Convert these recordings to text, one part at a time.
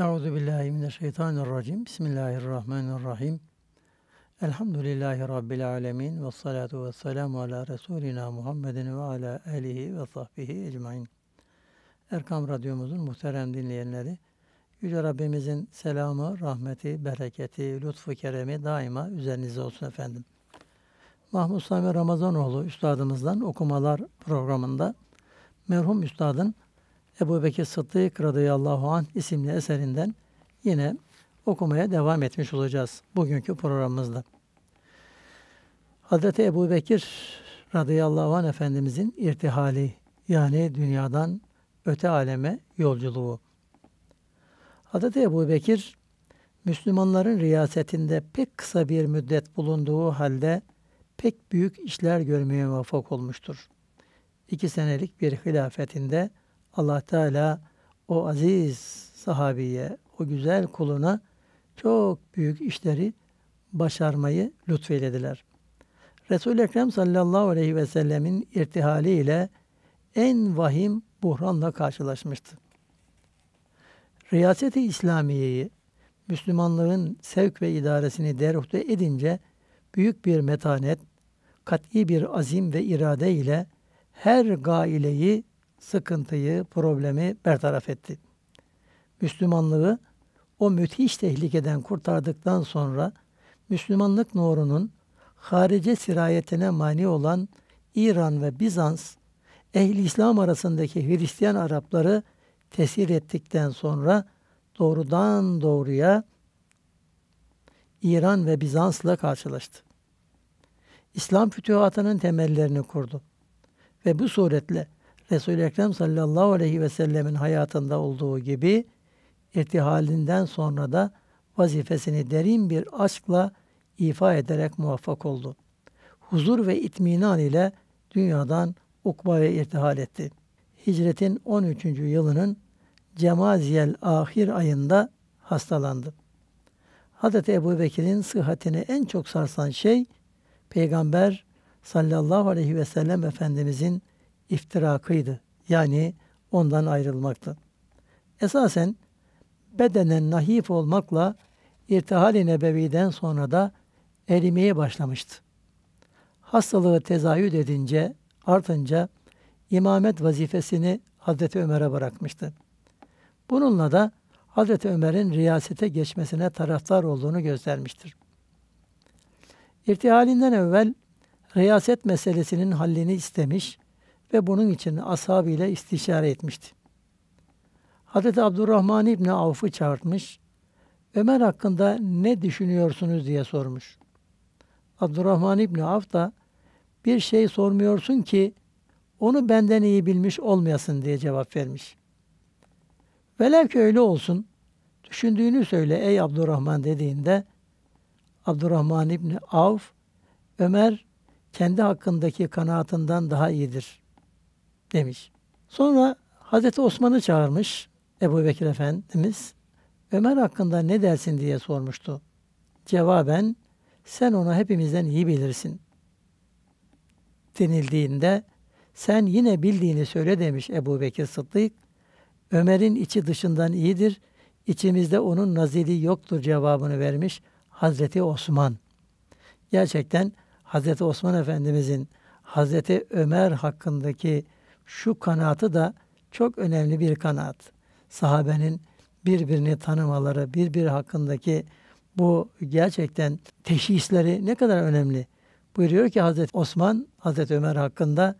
Euzu billahi mineşşeytanirracim. Bismillahirrahmanirrahim. Elhamdülillahi rabbil alamin ve salatu vesselamu ala resulina Muhammedin ve ala alihi ve sahbihi ecmaîn. Erkam Radyomuzun muhterem dinleyenleri, Yüce Rabbimizin selamı, rahmeti, bereketi, lütfu, keremi daima üzerinize olsun efendim. Mahmut Sami Ramazanoğlu Üstadımızdan okumalar programında merhum Üstad'ın Ebu Bekir Sıddık radıyallahu an isimli eserinden yine okumaya devam etmiş olacağız bugünkü programımızda. Hazreti Ebu Bekir radıyallahu an Efendimizin irtihali yani dünyadan öte aleme yolculuğu. Hazreti Ebu Bekir Müslümanların riyasetinde pek kısa bir müddet bulunduğu halde pek büyük işler görmeye muvaffak olmuştur. İki senelik bir hilafetinde Allah Teala o aziz sahabiye, o güzel kuluna çok büyük işleri başarmayı lütfeylediler. Resul-i Ekrem sallallahu aleyhi ve sellemin irtihaliyle en vahim buhranla karşılaşmıştı. Riyaseti i İslamiye'yi Müslümanlığın sevk ve idaresini derhute edince büyük bir metanet, kat'i bir azim ve irade ile her gaileyi sıkıntıyı, problemi bertaraf etti. Müslümanlığı o müthiş tehlikeden kurtardıktan sonra Müslümanlık nurunun harice sirayetine mani olan İran ve Bizans, ehli İslam arasındaki Hristiyan Arapları tesir ettikten sonra doğrudan doğruya İran ve Bizans'la karşılaştı. İslam fütühatının temellerini kurdu ve bu suretle Resul-i Ekrem sallallahu aleyhi ve sellemin hayatında olduğu gibi irtihalinden sonra da vazifesini derin bir aşkla ifa ederek muvaffak oldu. Huzur ve itminan ile dünyadan ukbaya irtihal etti. Hicretin 13. yılının Cemaziyel ahir ayında hastalandı. Hz. Ebu Bekir'in sıhhatini en çok sarsan şey, Peygamber sallallahu aleyhi ve sellem Efendimizin iftirakıydı. Yani ondan ayrılmaktı. Esasen bedenen nahif olmakla irtihal-i nebeviden sonra da erimeye başlamıştı. Hastalığı tezayüd edince, artınca imamet vazifesini Hazreti Ömer'e bırakmıştı. Bununla da Hazreti Ömer'in riyasete geçmesine taraftar olduğunu göstermiştir. İrtihalinden evvel riyaset meselesinin hallini istemiş, ve bunun için ashabıyla istişare etmişti. Hz. Abdurrahman İbni Avf'ı çağırtmış, Ömer hakkında ne düşünüyorsunuz diye sormuş. Abdurrahman İbni Avf da bir şey sormuyorsun ki onu benden iyi bilmiş olmayasın diye cevap vermiş. Velev ki öyle olsun, düşündüğünü söyle ey Abdurrahman dediğinde Abdurrahman İbni Avf, Ömer kendi hakkındaki kanaatinden daha iyidir demiş. Sonra Hazreti Osman'ı çağırmış Ebu Bekir Efendimiz. Ömer hakkında ne dersin diye sormuştu. Cevaben sen onu hepimizden iyi bilirsin denildiğinde sen yine bildiğini söyle demiş Ebu Bekir Sıddık. Ömer'in içi dışından iyidir, içimizde onun nazili yoktur cevabını vermiş Hazreti Osman. Gerçekten Hazreti Osman Efendimizin Hazreti Ömer hakkındaki şu kanaatı da çok önemli bir kanaat. Sahabenin birbirini tanımaları, birbiri hakkındaki bu gerçekten teşhisleri ne kadar önemli. Buyuruyor ki Hazreti Osman, Hazreti Ömer hakkında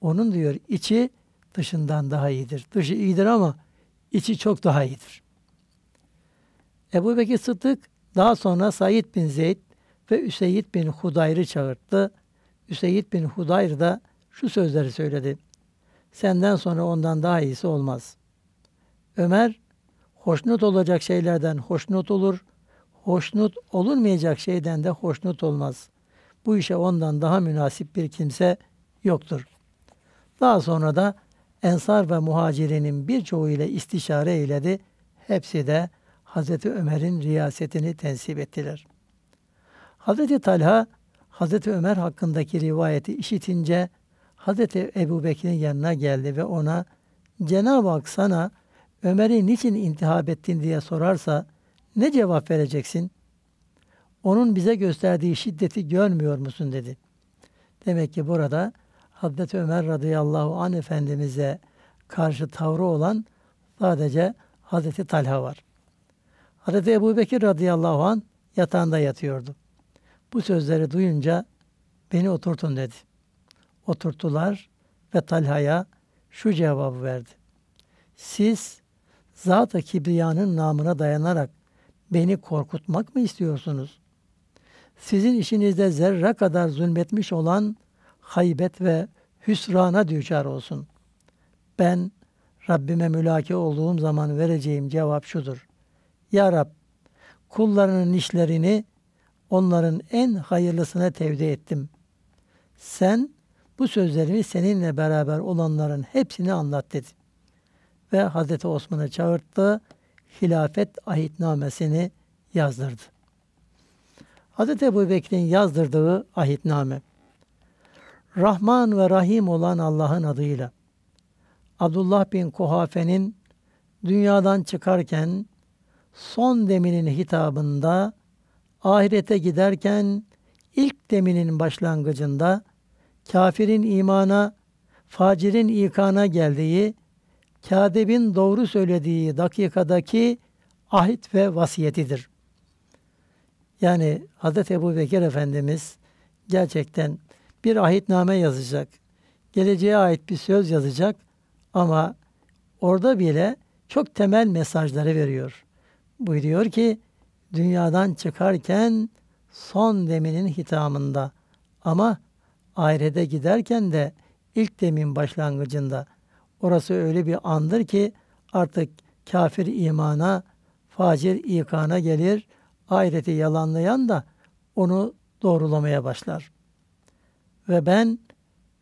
onun diyor içi dışından daha iyidir. Dışı iyidir ama içi çok daha iyidir. Ebu Bekir Sıddık daha sonra Said bin Zeyd ve Üseyd bin Hudayr'ı çağırttı. Üseyd bin Hudayr da şu sözleri söyledi senden sonra ondan daha iyisi olmaz. Ömer, hoşnut olacak şeylerden hoşnut olur, hoşnut olunmayacak şeyden de hoşnut olmaz. Bu işe ondan daha münasip bir kimse yoktur. Daha sonra da Ensar ve muhacirinin birçoğu ile istişare eyledi. Hepsi de Hazreti Ömer'in riyasetini tensip ettiler. Hazreti Talha, Hazreti Ömer hakkındaki rivayeti işitince Hazreti Ebu Bekir'in yanına geldi ve ona Cenab-ı Hak sana Ömer'i niçin intihab ettin diye sorarsa ne cevap vereceksin? Onun bize gösterdiği şiddeti görmüyor musun dedi. Demek ki burada Hazreti Ömer radıyallahu anh Efendimiz'e karşı tavrı olan sadece Hazreti Talha var. Hazreti Ebu Bekir radıyallahu an yatağında yatıyordu. Bu sözleri duyunca beni oturtun dedi oturttular ve Talha'ya şu cevabı verdi. Siz Zat-ı Kibriya'nın namına dayanarak beni korkutmak mı istiyorsunuz? Sizin işinizde zerre kadar zulmetmiş olan haybet ve hüsrana düçar olsun. Ben Rabbime mülaki olduğum zaman vereceğim cevap şudur. Ya Rab, kullarının işlerini onların en hayırlısına tevdi ettim. Sen bu sözlerimi seninle beraber olanların hepsini anlat dedi. Ve Hazreti Osman'ı çağırttı, hilafet ahitnamesini yazdırdı. Hazreti Ebu Bekir'in yazdırdığı ahitname. Rahman ve Rahim olan Allah'ın adıyla. Abdullah bin Kuhafe'nin dünyadan çıkarken son deminin hitabında ahirete giderken ilk deminin başlangıcında kafirin imana, facirin ikana geldiği, kadibin doğru söylediği dakikadaki ahit ve vasiyetidir. Yani Hz. Ebu Bekir Efendimiz gerçekten bir ahitname yazacak, geleceğe ait bir söz yazacak ama orada bile çok temel mesajları veriyor. Buyuruyor ki, dünyadan çıkarken son deminin hitamında ama ahirete giderken de ilk demin başlangıcında orası öyle bir andır ki artık kafir imana, facir ikana gelir, ahireti yalanlayan da onu doğrulamaya başlar. Ve ben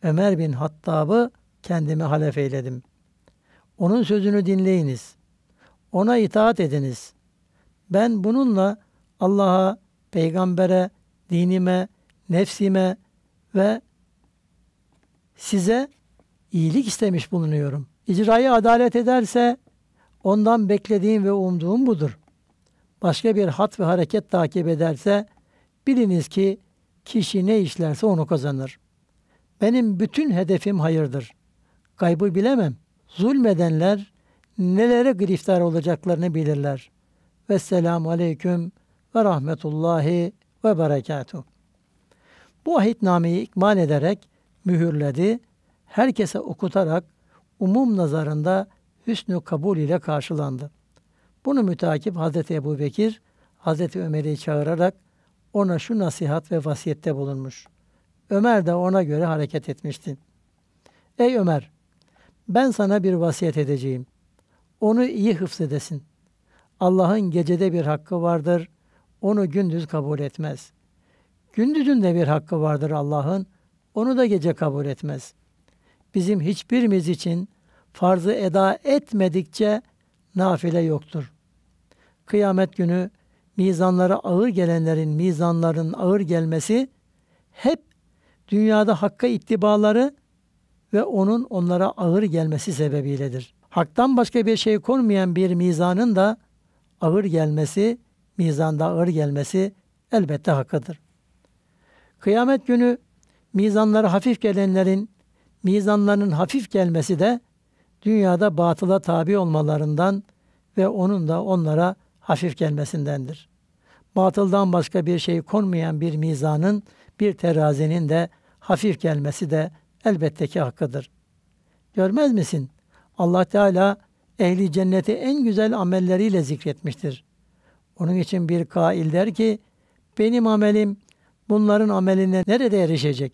Ömer bin Hattab'ı kendimi halef eyledim. Onun sözünü dinleyiniz. Ona itaat ediniz. Ben bununla Allah'a, peygambere, dinime, nefsime, ve size iyilik istemiş bulunuyorum. İcrayı adalet ederse ondan beklediğim ve umduğum budur. Başka bir hat ve hareket takip ederse biliniz ki kişi ne işlerse onu kazanır. Benim bütün hedefim hayırdır. Kaybı bilemem. Zulmedenler nelere griftar olacaklarını bilirler. Vesselamu aleyküm ve rahmetullahi ve berekatuhu. Bu ahitnameyi ikmal ederek mühürledi, herkese okutarak umum nazarında hüsnü kabul ile karşılandı. Bunu mütakip Hazreti Ebu Bekir, Hazreti Ömer'i çağırarak ona şu nasihat ve vasiyette bulunmuş. Ömer de ona göre hareket etmişti. Ey Ömer! Ben sana bir vasiyet edeceğim. Onu iyi hıfzedesin. Allah'ın gecede bir hakkı vardır. Onu gündüz kabul etmez. Gündüzün de bir hakkı vardır Allah'ın. Onu da gece kabul etmez. Bizim hiçbirimiz için farzı eda etmedikçe nafile yoktur. Kıyamet günü mizanlara ağır gelenlerin mizanların ağır gelmesi hep dünyada hakka ittibaları ve onun onlara ağır gelmesi sebebiyledir. Hak'tan başka bir şey konmayan bir mizanın da ağır gelmesi, mizanda ağır gelmesi elbette hakkıdır. Kıyamet günü mizanları hafif gelenlerin mizanlarının hafif gelmesi de dünyada batıla tabi olmalarından ve onun da onlara hafif gelmesindendir. Batıldan başka bir şey konmayan bir mizanın, bir terazinin de hafif gelmesi de elbette ki hakkıdır. Görmez misin? Allah Teala ehli cenneti en güzel amelleriyle zikretmiştir. Onun için bir kail der ki, benim amelim bunların ameline nerede erişecek?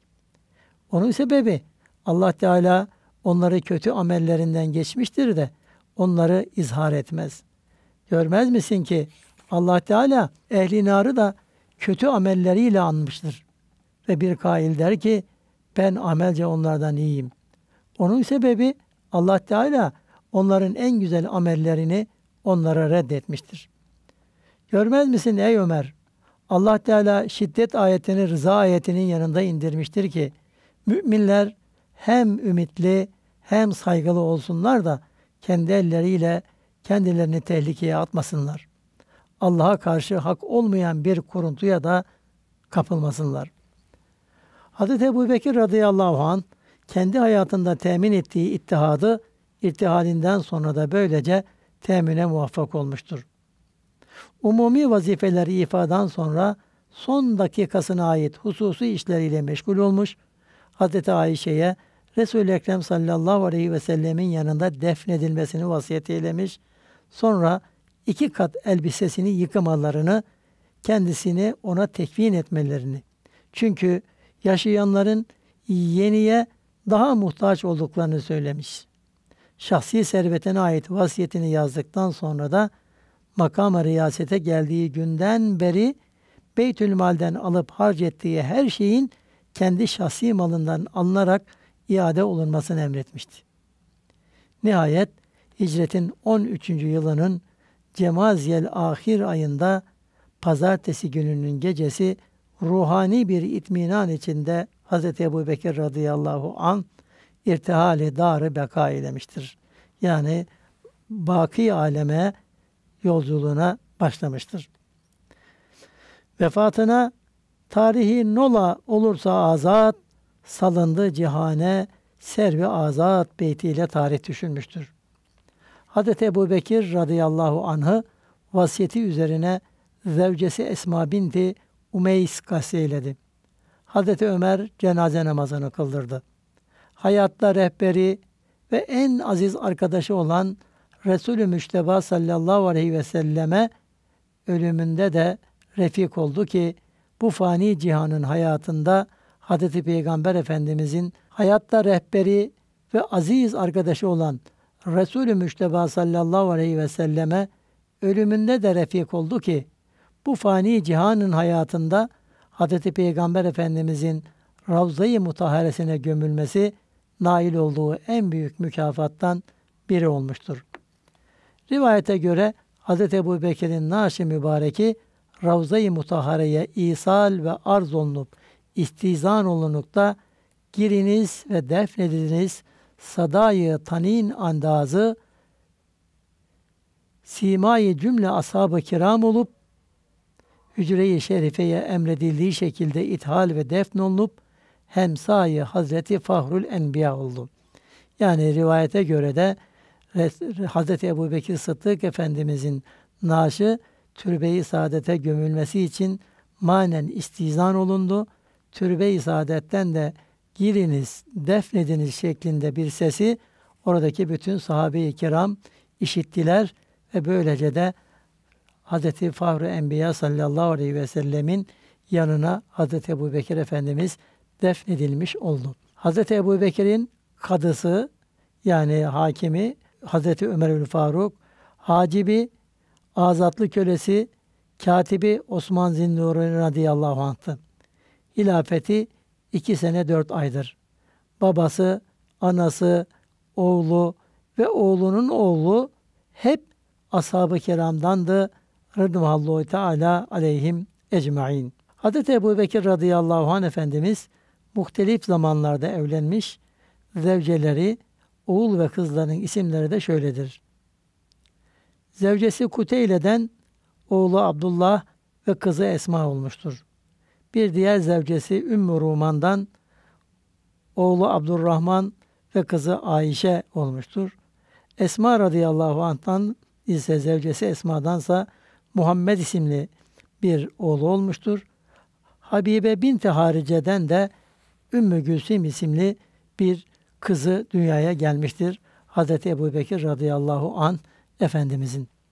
Onun sebebi Allah Teala onları kötü amellerinden geçmiştir de onları izhar etmez. Görmez misin ki Allah Teala ehli narı da kötü amelleriyle anmıştır. Ve bir kail der ki ben amelce onlardan iyiyim. Onun sebebi Allah Teala onların en güzel amellerini onlara reddetmiştir. Görmez misin ey Ömer? Allah Teala şiddet ayetini rıza ayetinin yanında indirmiştir ki müminler hem ümitli hem saygılı olsunlar da kendi elleriyle kendilerini tehlikeye atmasınlar. Allah'a karşı hak olmayan bir kuruntuya da kapılmasınlar. Hz. Ebu Bekir radıyallahu an kendi hayatında temin ettiği ittihadı irtihalinden sonra da böylece temine muvaffak olmuştur umumi vazifeleri ifadan sonra son dakikasına ait hususi işleriyle meşgul olmuş, Hz. Ayşe'ye Resul-i Ekrem sallallahu aleyhi ve sellemin yanında defnedilmesini vasiyet eylemiş, sonra iki kat elbisesini yıkamalarını, kendisini ona tekvin etmelerini. Çünkü yaşayanların yeniye daha muhtaç olduklarını söylemiş. Şahsi servetine ait vasiyetini yazdıktan sonra da makama riyasete geldiği günden beri Beytül Mal'den alıp harc ettiği her şeyin kendi şahsi malından alınarak iade olunmasını emretmişti. Nihayet hicretin 13. yılının Cemaziyel ahir ayında pazartesi gününün gecesi ruhani bir itminan içinde Hz. Ebu Bekir radıyallahu an irtihali darı beka eylemiştir. Yani baki aleme yolculuğuna başlamıştır. Vefatına tarihi nola olursa azat, salındı cihane, servi azat beytiyle tarih düşünmüştür. Hz. Ebu Bekir radıyallahu anh'ı vasiyeti üzerine zevcesi Esma binti Umeys gazeyledi. Hz. Ömer cenaze namazını kıldırdı. Hayatta rehberi ve en aziz arkadaşı olan Resulü Müşteba sallallahu aleyhi ve selleme ölümünde de refik oldu ki bu fani cihanın hayatında Hz. Peygamber Efendimizin hayatta rehberi ve aziz arkadaşı olan Resulü Müşteba sallallahu aleyhi ve selleme ölümünde de refik oldu ki bu fani cihanın hayatında Hz. Peygamber Efendimizin Ravza-i Mutaharesine gömülmesi nail olduğu en büyük mükafattan biri olmuştur. Rivayete göre Hz. Ebu Bekir'in naaşı mübareki Ravza-i Mutahare'ye isal ve arz olunup istizan olunukta giriniz ve defnediniz sadayı tanin andazı simayı cümle ashab-ı kiram olup hücre-i şerifeye emredildiği şekilde ithal ve defn defnolunup hemsayı Hazreti Fahrul Enbiya oldu. Yani rivayete göre de Hazreti Ebu Bekir Sıddık Efendimizin naaşı türbeyi saadete gömülmesi için manen istizan olundu. Türbe-i saadetten de giriniz, defnediniz şeklinde bir sesi oradaki bütün sahabe-i kiram işittiler ve böylece de Hazreti Fahru Enbiya sallallahu aleyhi ve sellemin yanına Hazreti Ebu Bekir Efendimiz defnedilmiş oldu. Hazreti Ebu Bekir'in kadısı yani hakimi Hazreti Ömer Faruk, Hacibi, azatlı kölesi, katibi Osman Zinnuri radıyallahu anh'tı. Hilafeti iki sene dört aydır. Babası, anası, oğlu ve oğlunun oğlu hep ashab-ı kiramdandı. Rıdvanallahu Teala aleyhim ecmain. Hz. Ebu Bekir radıyallahu anh Efendimiz muhtelif zamanlarda evlenmiş, zevceleri oğul ve kızlarının isimleri de şöyledir. Zevcesi Kuteyle'den oğlu Abdullah ve kızı Esma olmuştur. Bir diğer zevcesi Ümmü Ruman'dan oğlu Abdurrahman ve kızı Ayşe olmuştur. Esma radıyallahu anh'tan ise zevcesi Esma'dansa Muhammed isimli bir oğlu olmuştur. Habibe binti Harice'den de Ümmü Gülsüm isimli bir kızı dünyaya gelmiştir. Hazreti Ebu Bekir radıyallahu an Efendimizin.